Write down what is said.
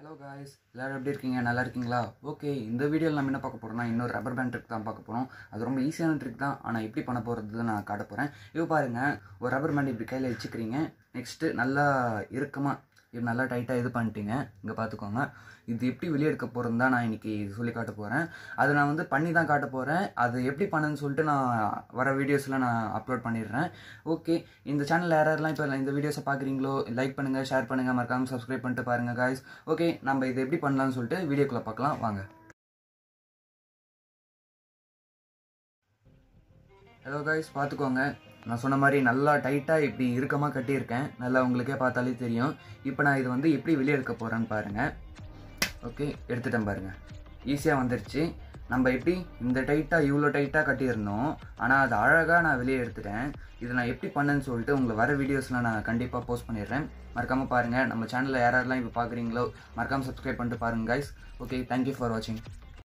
hello guys எல்லோரும் எப்படி இருக்கீங்க நல்லா இருக்கீங்களா ஓகே இந்த வீடியோவில் நம்ம என்ன பார்க்க போகிறோம்னா இன்னொரு ரப்பர் பேண்ட் ட்ரிக் தான் பார்க்க போகிறோம் அது ரொம்ப ஈஸியான ட்ரிக் தான் ஆனால் எப்படி பண்ண போகிறது நான் காட்ட போகிறேன் இப்போ பாருங்கள் ஒரு ரப்பர் பேண்ட் இப்படி கையில் வச்சுக்கிறீங்க நெக்ஸ்ட்டு நல்லா இறுக்கமாக இது நல்லா டைட்டாக இது பண்ணிட்டீங்க இங்கே பார்த்துக்கோங்க இது எப்படி வெளியே எடுக்க போகிறோம் தான் நான் இன்றைக்கி சொல்லி காட்ட போகிறேன் அதை நான் வந்து பண்ணி தான் காட்ட போகிறேன் அது எப்படி பண்ணுன்னு சொல்லிட்டு நான் வர வீடியோஸில் நான் அப்லோட் பண்ணிடுறேன் ஓகே இந்த சேனல் யாரெல்லாம் இப்போ இந்த வீடியோஸை பார்க்குறீங்களோ லைக் பண்ணுங்கள் ஷேர் பண்ணுங்கள் மறக்காமல் சப்ஸ்கிரைப் பண்ணிட்டு பாருங்கள் காய்ஸ் ஓகே நம்ம இதை எப்படி பண்ணலாம்னு சொல்லிட்டு வீடியோக்குள்ளே பார்க்கலாம் வாங்க ஹலோ காய்ஸ் பார்த்துக்கோங்க நான் சொன்ன மாதிரி நல்லா டைட்டாக இப்படி இறுக்கமாக கட்டியிருக்கேன் நல்லா உங்களுக்கே பார்த்தாலே தெரியும் இப்போ நான் இது வந்து எப்படி வெளியே எடுக்க போகிறேன்னு பாருங்கள் ஓகே எடுத்துட்டேன் பாருங்கள் ஈஸியாக வந்துருச்சு நம்ம எப்படி இந்த டைட்டாக இவ்வளோ டைட்டாக கட்டியிருந்தோம் ஆனால் அது அழகாக நான் வெளியே எடுத்துட்டேன் இதை நான் எப்படி பண்ணேன்னு சொல்லிட்டு உங்களை வர வீடியோஸில் நான் கண்டிப்பாக போஸ்ட் பண்ணிடுறேன் மறக்காமல் பாருங்கள் நம்ம சேனலில் யாரெல்லாம் இப்போ பார்க்குறீங்களோ மறக்காமல் சப்ஸ்கிரைப் பண்ணிட்டு பாருங்கள் கைஸ் ஓகே தேங்க்யூ ஃபார் வாட்சிங்